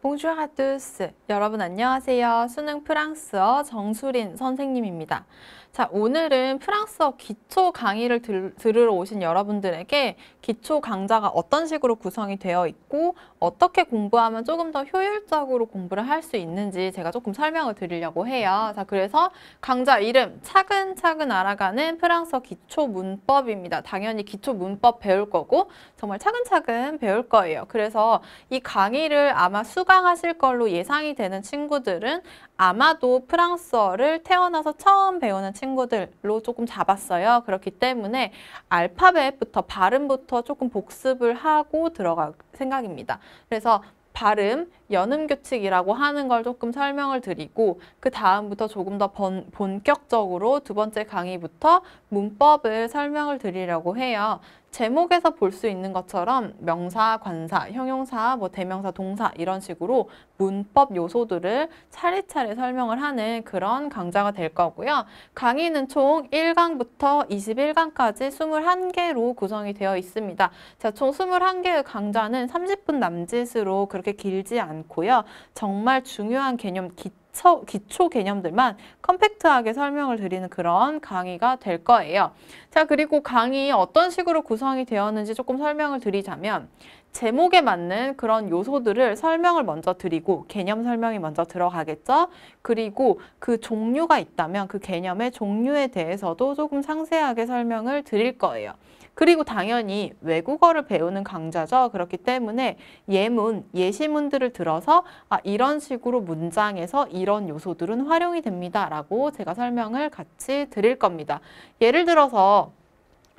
Bonjour à tous. 여러분 안녕하세요. 수능 프랑스어 정수린 선생님입니다. 자, 오늘은 프랑스어 기초 강의를 들, 들으러 오신 여러분들에게 기초 강좌가 어떤 식으로 구성이 되어 있고 어떻게 공부하면 조금 더 효율적으로 공부를 할 수 있는지 제가 조금 설명을 드리려고 해요. 자, 그래서 강좌 이름 차근차근 알아가는 프랑스어 기초 문법입니다. 당연히 기초 문법 배울 거고 정말 차근차근 배울 거예요. 그래서 이 강의를 아마 수 수강하실 걸로 예상이 되는 친구들은 아마도 프랑스어를 태어나서 처음 배우는 친구들로 조금 잡았어요. 그렇기 때문에 알파벳부터 발음부터 조금 복습을 하고 들어갈 생각입니다. 그래서 발음, 연음 규칙이라고 하는 걸 조금 설명을 드리고 그 다음부터 조금 더 번, 본격적으로 두 번째 강의부터 문법을 설명을 드리려고 해요. 제목에서 볼 수 있는 것처럼 명사, 관사, 형용사, 뭐 대명사, 동사 이런 식으로 문법 요소들을 차례차례 설명을 하는 그런 강좌가 될 거고요. 강의는 총 1강부터 21강까지 21개로 구성이 되어 있습니다. 자, 총 21개의 강좌는 30분 남짓으로 그렇게 길지 않 않고요. 정말 중요한 개념 기초, 기초 개념들만 컴팩트하게 설명을 드리는 그런 강의가 될 거예요. 자, 그리고 강의 어떤 식으로 구성이 되었는지 조금 설명을 드리자면 제목에 맞는 그런 요소들을 설명을 먼저 드리고 개념 설명이 먼저 들어가겠죠. 그리고 그 종류가 있다면 그 개념의 종류에 대해서도 조금 상세하게 설명을 드릴 거예요. 그리고 당연히 외국어를 배우는 강좌죠. 그렇기 때문에 예문, 예시문들을 들어서 아, 이런 식으로 문장에서 이런 요소들은 활용이 됩니다. 라고 제가 설명을 같이 드릴 겁니다. 예를 들어서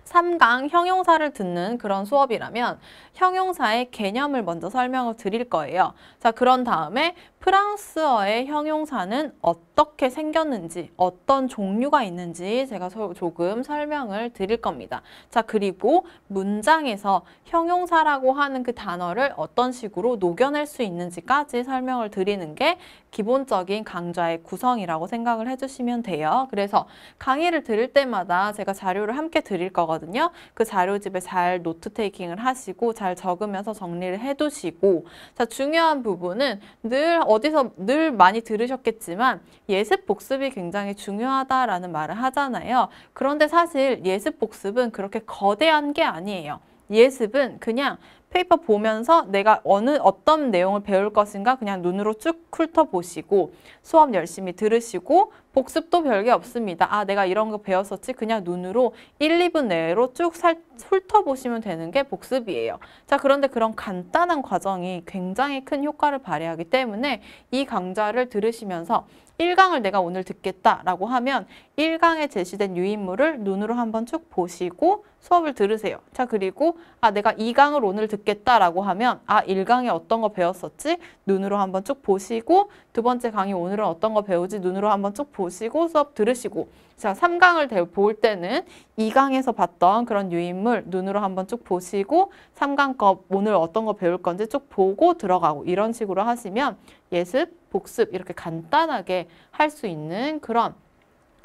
3강 형용사를 듣는 그런 수업이라면 형용사의 개념을 먼저 설명을 드릴 거예요. 자, 그런 다음에 프랑스어의 형용사는 어떻게 생겼는지 어떤 종류가 있는지 제가 조금 설명을 드릴 겁니다. 자 그리고 문장에서 형용사라고 하는 그 단어를 어떤 식으로 녹여낼 수 있는지까지 설명을 드리는 게 기본적인 강좌의 구성이라고 생각을 해주시면 돼요. 그래서 강의를 들을 때마다 제가 자료를 함께 드릴 거거든요. 그 자료집에 잘 노트 테이킹을 하시고 잘 적으면서 정리를 해두시고 자 중요한 부분은 늘 어디서 늘 많이 들으셨겠지만 예습 복습이 굉장히 중요하다라는 말을 하잖아요. 그런데 사실 예습 복습은 그렇게 거대한 게 아니에요. 예습은 그냥 페이퍼 보면서 내가 어느 어떤 내용을 배울 것인가 그냥 눈으로 쭉 훑어보시고 수업 열심히 들으시고 복습도 별게 없습니다. 아 내가 이런 거 배웠었지 그냥 눈으로 1, 2분 내로 쭉 살, 훑어보시면 되는 게 복습이에요. 자 그런데 그런 간단한 과정이 굉장히 큰 효과를 발휘하기 때문에 이 강좌를 들으시면서 1강을 내가 오늘 듣겠다라고 하면 1강에 제시된 유인물을 눈으로 한번 쭉 보시고 수업을 들으세요. 자 그리고 아 내가 2강을 오늘 듣겠다라고 하면 아 1강에 어떤 거 배웠었지? 눈으로 한번 쭉 보시고 두 번째 강의 오늘은 어떤 거 배우지? 눈으로 한번 쭉 보시고 수업 들으시고 자, 3강을 볼 때는 2강에서 봤던 그런 유인물 눈으로 한번 쭉 보시고 3강 거 오늘 어떤 거 배울 건지 쭉 보고 들어가고 이런 식으로 하시면 예습, 복습 이렇게 간단하게 할 수 있는 그런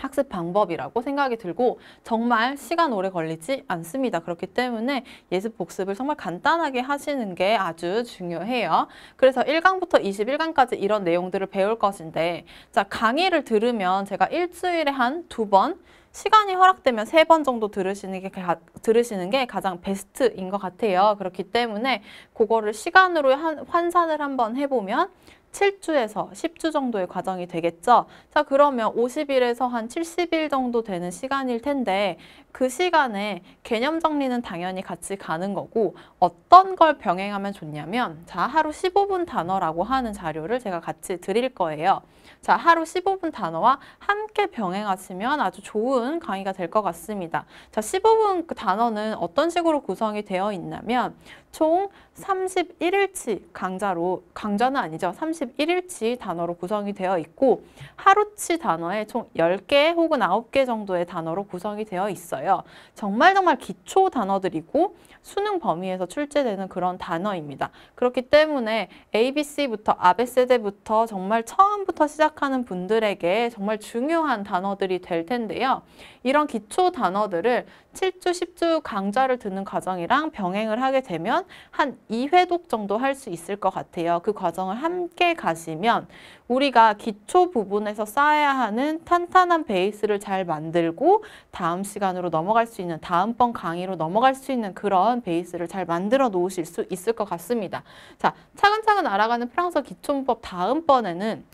학습 방법이라고 생각이 들고 정말 시간 오래 걸리지 않습니다. 그렇기 때문에 예습 복습을 정말 간단하게 하시는 게 아주 중요해요. 그래서 1강부터 21강까지 이런 내용들을 배울 것인데 자 강의를 들으면 제가 일주일에 한 두 번 시간이 허락되면 세 번 정도 들으시는 게, 가, 들으시는 게 가장 베스트인 것 같아요. 그렇기 때문에 그거를 시간으로 한, 환산을 한번 해보면 7주에서 10주 정도의 과정이 되겠죠. 자 그러면 50일에서 한 70일 정도 되는 시간일 텐데 그 시간에 개념 정리는 당연히 같이 가는 거고 어떤 걸 병행하면 좋냐면 자 하루 15분 단어라고 하는 자료를 제가 같이 드릴 거예요. 자 하루 15분 단어와 함께 병행하시면 아주 좋은 강의가 될 것 같습니다. 자 15분 그 단어는 어떤 식으로 구성이 되어 있냐면 총 31일치 강좌로 강좌는 아니죠. 31일치 단어로 구성이 되어 있고 하루치 단어에 총 10개 혹은 9개 정도의 단어로 구성이 되어 있어요. 거예요. 정말 정말 기초 단어들이고 수능 범위에서 출제되는 그런 단어입니다. 그렇기 때문에 ABC부터 아베세대부터 정말 처음부터 시작하는 분들에게 정말 중요한 단어들이 될 텐데요. 이런 기초 단어들을 7주, 10주 강좌를 듣는 과정이랑 병행을 하게 되면 한 2회독 정도 할 수 있을 것 같아요. 그 과정을 함께 가시면 우리가 기초 부분에서 쌓아야 하는 탄탄한 베이스를 잘 만들고 다음 시간으로 넘어갈 수 있는 다음번 강의로 넘어갈 수 있는 그런 베이스를 잘 만들어 놓으실 수 있을 것 같습니다. 자, 차근차근 알아가는 프랑스어 기초문법 다음번에는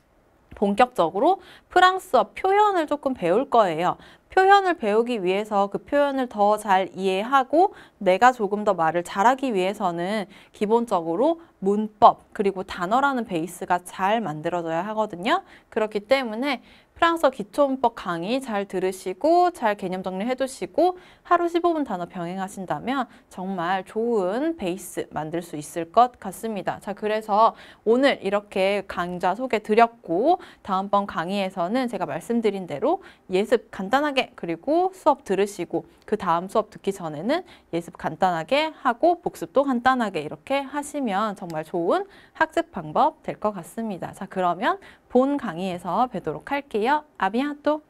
본격적으로 프랑스어 표현을 조금 배울 거예요. 표현을 배우기 위해서 그 표현을 더 잘 이해하고 내가 조금 더 말을 잘하기 위해서는 기본적으로 문법 그리고 단어라는 베이스가 잘 만들어져야 하거든요. 그렇기 때문에 프랑스어 기초문법 강의 잘 들으시고 잘 개념 정리해 두시고 하루 15분 단어 병행하신다면 정말 좋은 베이스 만들 수 있을 것 같습니다. 자 그래서 오늘 이렇게 강좌 소개 드렸고 다음번 강의에서는 제가 말씀드린 대로 예습 간단하게 그리고 수업 들으시고 그 다음 수업 듣기 전에는 예습 간단하게 하고 복습도 간단하게 이렇게 하시면 정말 정말 좋은 학습 방법 될 것 같습니다. 자, 그러면 본 강의에서 뵙도록 할게요. 아비아또!